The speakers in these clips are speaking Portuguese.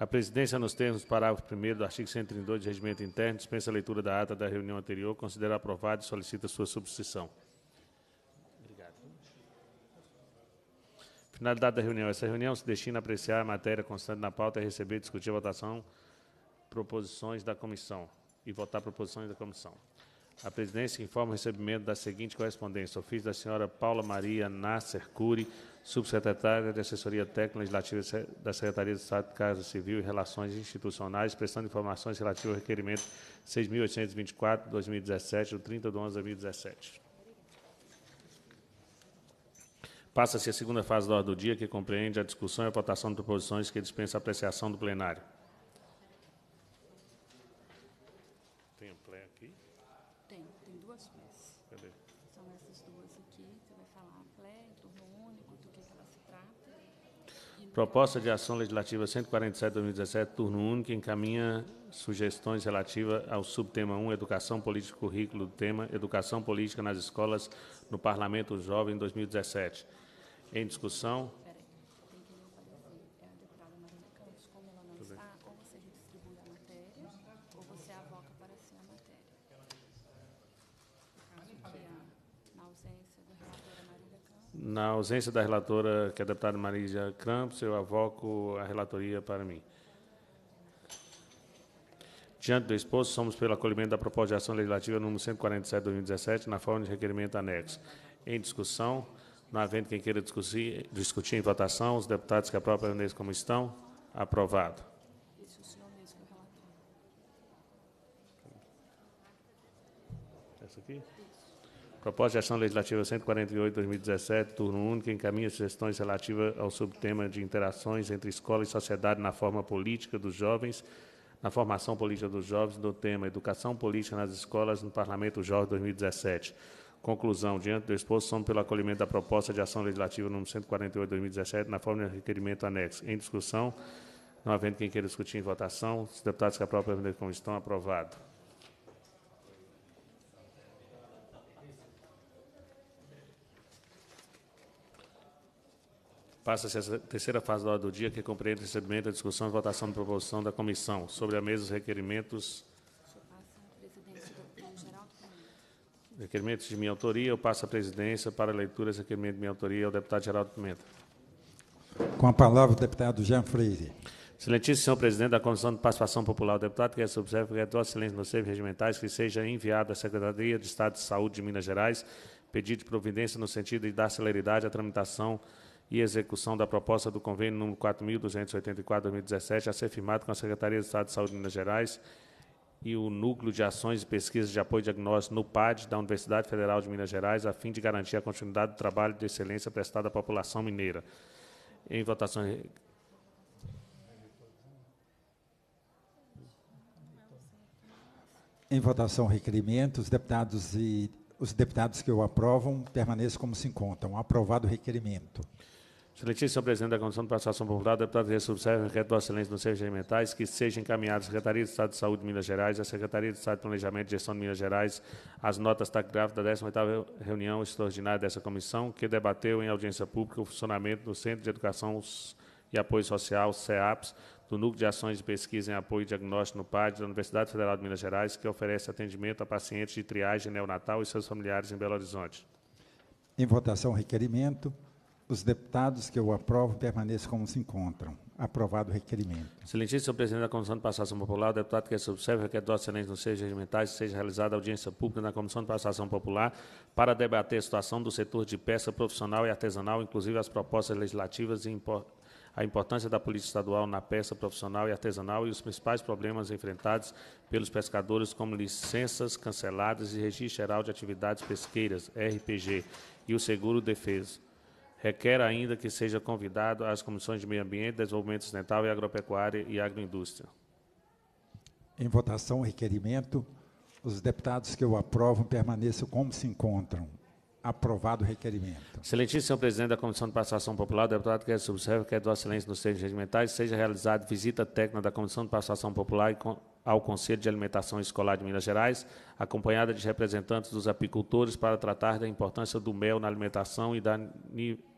A presidência, nos termos do parágrafo 1 do artigo 132 do Regimento Interno, dispensa a leitura da ata da reunião anterior, considera aprovada e solicita sua substituição. Obrigado. Finalidade da reunião. Essa reunião se destina a apreciar a matéria constante na pauta e receber e discutir a votação proposições da comissão e votar proposições da comissão. A presidência informa o recebimento da seguinte correspondência: ofício da senhora Paula Maria Nasser Cury, subsecretária de Assessoria Técnica Legislativa da Secretaria de Estado de Casa Civil e Relações Institucionais, prestando informações relativas ao requerimento 6.824-2017, do 30 de 11 de 2017. Passa-se a segunda fase da ordem do dia, que compreende a discussão e a votação de proposições que dispensa a apreciação do plenário. tem amplé aqui? Tem, tem duas peças. Cadê? São essas duas aqui, você vai falar amplé, turno único, do que, que ela se trata. Proposta de Ação Legislativa 147-2017, turno único, encaminha sugestões relativas ao subtema 1, Educação Política, currículo do tema Educação Política nas Escolas no Parlamento Jovem 2017. Em discussão, Na ausência da relatora, que é a deputada Marisa Campos, eu avoco a relatoria para mim. Diante do exposto, somos pelo acolhimento da proposta de ação legislativa número 147 de 2017, na forma de requerimento anexo. Em discussão, não havendo quem queira discutir, discutir em votação, os deputados que aprovam permaneçam como estão. Aprovado. Essa aqui? Isso. Proposta de Gestão Legislativa 148, 2017, turno único, encaminha sugestões relativas ao subtema de interações entre escola e sociedade na forma política dos jovens, na formação política dos jovens, do tema Educação Política nas Escolas no Parlamento Jovem 2017. Conclusão. Diante do exposto, somos pelo acolhimento da proposta de ação legislativa número 148, 2017, na forma de requerimento anexo. Em discussão, não havendo quem queira discutir em votação, os deputados que aprovam permaneçam como estão, aprovado. Passa-se a terceira fase da hora do dia, que compreende o recebimento, a discussão e votação da proposição da comissão. Sobre a mesa, os requerimentos. Requerimentos de minha autoria, eu passo a presidência para a leitura desse requerimento de minha autoria ao deputado Geraldo Pimenta. Com a palavra o deputado Jean Freire. Excelentíssimo senhor presidente da Comissão de Participação Popular, o deputado que é subserve que é do Excelência nos serviços regimentais que seja enviado à Secretaria de Estado de Saúde de Minas Gerais pedido de providência no sentido de dar celeridade à tramitação e execução da proposta do convênio número 4.284-2017 a ser firmado com a Secretaria de Estado de Saúde de Minas Gerais e o Núcleo de Ações e Pesquisas de Apoio Diagnóstico no PAD da Universidade Federal de Minas Gerais, a fim de garantir a continuidade do trabalho de excelência prestado à população mineira. Em votação. Em votação, requerimento. Os deputados e os deputados que o aprovam permaneçam como se encontram. Aprovado o requerimento. Excelentíssimo senhor presidente da Comissão de Participação Popular, deputado que subserve requer do excelência nos serviços alimentais, que seja encaminhado à Secretaria de Estado de Saúde de Minas Gerais, à Secretaria de Estado de Planejamento e Gestão de Minas Gerais, as notas taquigráficas da 18ª reunião extraordinária dessa comissão, que debateu em audiência pública o funcionamento do Centro de Educação e Apoio Social, CEAPS, do Núcleo de Ações de Pesquisa em Apoio e Diagnóstico no PAD da Universidade Federal de Minas Gerais, que oferece atendimento a pacientes de triagem neonatal e seus familiares em Belo Horizonte. Em votação, requerimento. Os deputados que eu aprovo permaneçam como se encontram. Aprovado o requerimento. Excelentíssimo senhor presidente da Comissão de Passação Popular, o deputado que subserve requer dos é excelentes nos seus regimentais seja realizada audiência pública na Comissão de Passação Popular para debater a situação do setor de peça profissional e artesanal, inclusive as propostas legislativas e a importância da política estadual na peça profissional e artesanal e os principais problemas enfrentados pelos pescadores, como licenças canceladas e registro geral de atividades pesqueiras, RPG, e o seguro defesa requer ainda que seja convidado às comissões de Meio Ambiente, Desenvolvimento Sustentável e Agropecuária e Agroindústria. Em votação, requerimento. Os deputados que o aprovam permaneçam como se encontram. Aprovado o requerimento. Excelentíssimo senhor presidente da Comissão de Participação Popular, deputado que subserve, quer é do excelência nos termos regimentais, seja realizada visita técnica da Comissão de Participação Popular e ao Conselho de Alimentação Escolar de Minas Gerais, acompanhada de representantes dos apicultores para tratar da importância do mel na alimentação e da,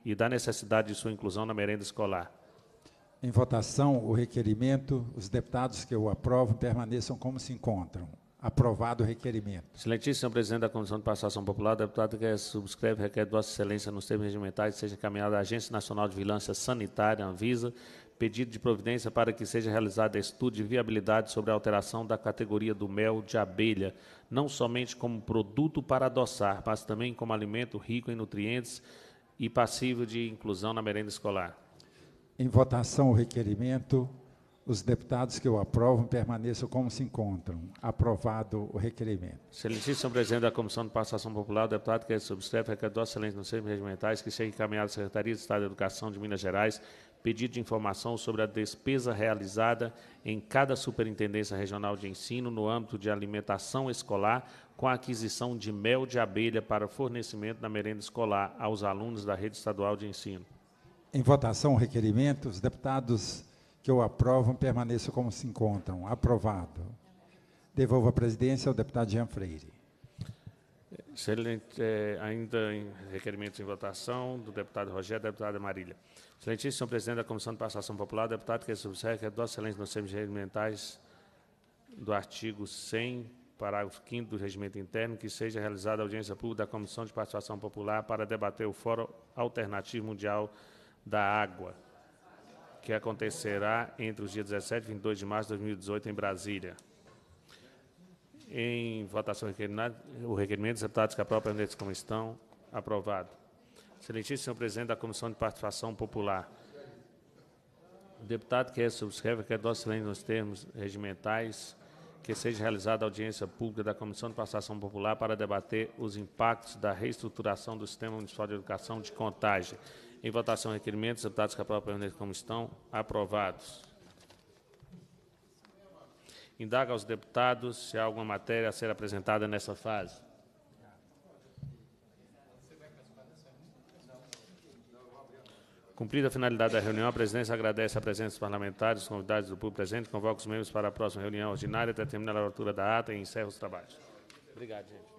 e da necessidade de sua inclusão na merenda escolar. Em votação, o requerimento, os deputados que o aprovam permaneçam como se encontram. Aprovado o requerimento. Excelentíssimo presidente da Comissão de Participação Popular, deputado que é, subscreve requer de Vossa Excelência nos termos regimentais seja encaminhada à Agência Nacional de Vigilância Sanitária, Anvisa, pedido de providência para que seja realizado estudo de viabilidade sobre a alteração da categoria do mel de abelha, não somente como produto para adoçar, mas também como alimento rico em nutrientes e passível de inclusão na merenda escolar. Em votação o requerimento os deputados que o aprovam permaneçam como se encontram. Aprovado o requerimento. Excelentíssimo presidente da Comissão de Participação Popular, deputado que é subscreve arrecadou excelência nos termos regimentais que seja encaminhado à Secretaria de Estado de Educação de Minas Gerais pedido de informação sobre a despesa realizada em cada Superintendência Regional de Ensino no âmbito de alimentação escolar com a aquisição de mel de abelha para fornecimento da merenda escolar aos alunos da rede estadual de ensino. Em votação, o requerimento, os deputados que o aprovam permaneçam como se encontram. Aprovado. Devolvo a presidência ao deputado Jean Freire. Excelente. É, ainda em requerimentos em votação, do deputado Rogério, da deputada Marília. Excelentíssimo presidente da Comissão de Passação Popular, deputado que subsegue é dos excelentes nos termos regimentais do artigo 100, parágrafo 5 do Regimento Interno, que seja realizada a audiência pública da Comissão de Participação Popular para debater o Fórum Alternativo Mundial da Água que acontecerá entre os dias 17 e 22 de março de 2018 em Brasília. Em votação, o requerimento dos deputados que aprovam permanentes como estão. Aprovado. Excelentíssimo senhor presidente da Comissão de Participação Popular. O deputado que é subscreve que é docilente nos termos regimentais que seja realizada a audiência pública da Comissão de Participação Popular para debater os impactos da reestruturação do Sistema Municipal de Educação de Contagem em votação, requerimentos. Deputados que aprovam permaneçam como estão. Aprovados. Indaga aos deputados se há alguma matéria a ser apresentada nessa fase. Cumprida a finalidade da reunião, a presidência agradece a presença dos parlamentares, os convidados do público presente, convoca os membros para a próxima reunião ordinária, até terminar a leitura da ata e encerra os trabalhos. Obrigado, gente.